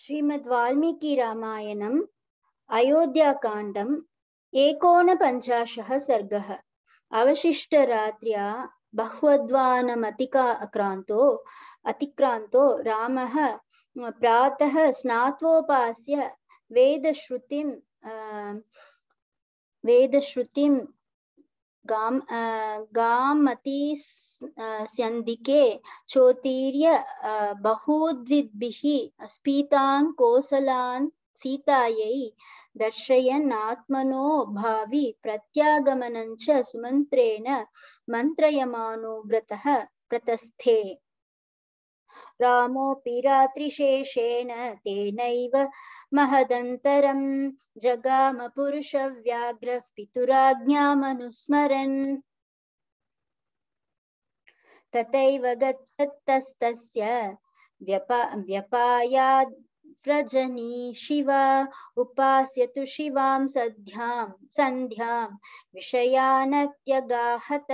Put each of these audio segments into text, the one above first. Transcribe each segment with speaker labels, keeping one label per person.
Speaker 1: श्रीमद् वाल्मीकि रामायणम् अयोध्याकाण्डम् एकोनपञ्चाशः सर्गः अवशिष्टरात्र्या बह्वद्वानमतिका अक्रान्तो अतिक्रान्तो रामः प्रातः स्नात्वोपास्य वेदश्रुतिं वेदश्रुतिं गामतीसन्धिके चोतीर्य बहुद्विद्भिः स्पीतान् कोसलान् सीतायै दर्शयन्नात्मनो भावि प्रत्यागमनञ्च सुमन्त्रेण मन्त्रयमानो व्रतः प्रतस्थे रामोऽपि रात्रिशेषेण तेनैव जगाम जगामपुरुषव्याघ्रः पितुराज्ञामनुस्मरन् तथैव गच्छत्तस्तस्य व्यपा व्यपायाद् व्रजनी शिवा उपास्य तु शिवां सध्यां सन्ध्यां विषयानत्यगाहत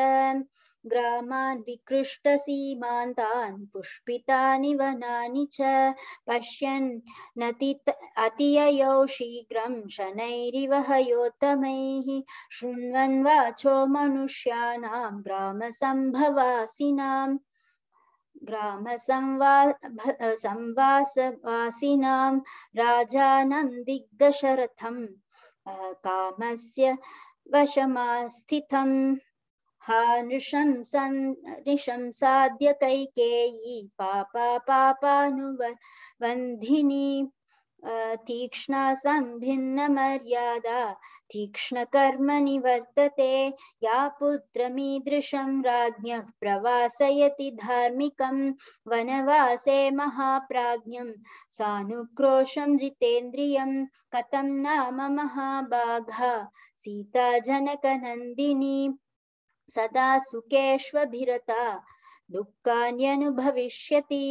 Speaker 1: ग्रामान् विकृष्टसीमान्तान् पुष्पितानि वनानि च पश्यन् नति अतिययौ शीघ्रं शनैरिव हयोत्तमैः शृण्वन् वाचो मनुष्याणां ग्रामसम्भवासिनां ग्रामसंवासवासिनां राजानं दिग्दशरथं कामस्य वशमास्थितम् हा नृशंसन् नृशंसाद्य कैकेयी पापा पापानुबन्धिनी तीक्ष्णा सम्भिन्नमर्यादा तीक्ष्णकर्मणि वर्तते या पुत्रमीदृशं राज्ञः प्रवासयति धार्मिकं वनवासे महाप्राज्ञं सानुक्रोशं जितेन्द्रियं कथं नाम महाभागा सीताजनकनन्दिनी सदा सुखेष्वभिरता दुःखान्यनुभविष्यति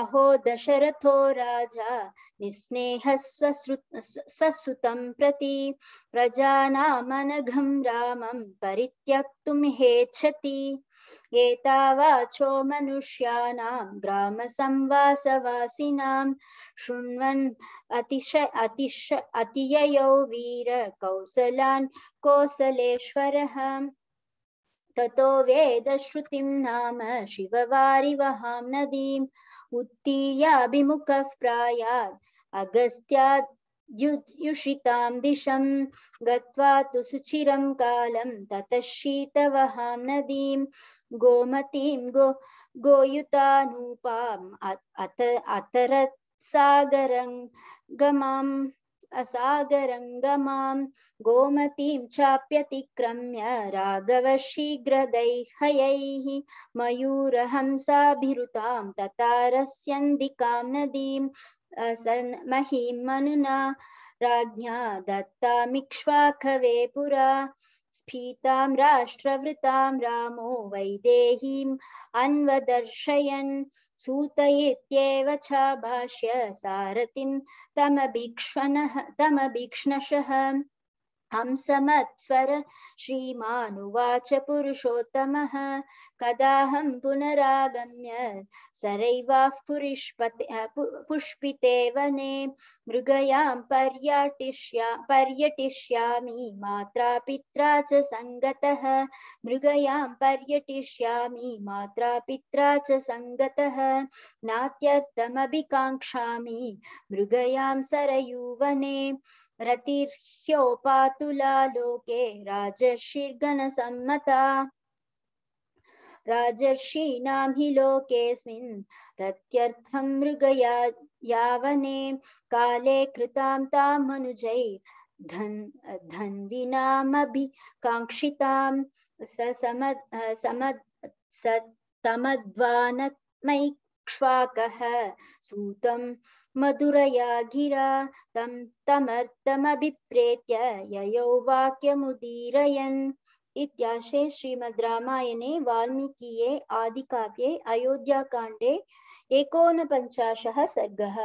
Speaker 1: अहो दशरथो राजा निस्नेहः स्वसुतं प्रति प्रजानामनघं रामं परित्यक्तुमिहेच्छति एतावाचो मनुष्याणां ग्रामसंवासवासिनां शृण्वन् अतिश अतिश अतिययौ कौसला कोसलेश्वरः ततो वेदश्रुतिं नाम शिववारिवहां नदीम् उत्तीर्याभिमुखः प्रायात् अगस्त्याद्युषितां दिशं गत्वा तु सुचिरं कालं ततः शीतवहां नदीं गोमतीं गो गोयुतानूपाम् अत अतरत् सागरङ्गमाम् असागरङ्गमां गोमतीं चाप्यतिक्रम्य राघवशीघ्रदैहयैः मयूरहंसाभिरुतां ततारस्यन्दिकां नदीं सन् महीं मनुना राज्ञा दत्तामिक्ष्वाखवे पुरा स्फीतां राष्ट्रवृतां रामो वैदेहीम् अन्वदर्शयन् सूत इत्येव च भाष्य सारथिं तमभीक्ष्णः तमभीक्ष्णशः हंसमत्स्वर श्रीमानुवाच पुरुषोत्तमः कदाहं पुनरागम्य सरैवाः पुरिष्पते पुष्पिते वने मृगयां पर्याटिष्या पर्यटिष्यामि मात्रा पित्रा च सङ्गतः मृगयां पर्यटिष्यामि मात्रा पित्रा च सङ्गतः नात्यर्थमभिकाङ्क्षामि मृगयां सरयूवने रतिर्ह्योपातुला लोके सम्मता राजर्षीणां हि लोकेऽस्मिन् रत्यर्थं मृगया यावने काले कृतां तां तामनुजै धन धन्विनामभिकाङ्क्षितां स समद् सत्तमद्वानमयि क्ष्वाकः सूतं मधुरया गिरा तं तमर्थमभिप्रेत्य ययौ वाक्यमुदीरयन् इत्याशे श्रीमद् रामायणे वाल्मीकीये आदिकाव्ये अयोध्याकाण्डे एकोनपञ्चाशः सर्गः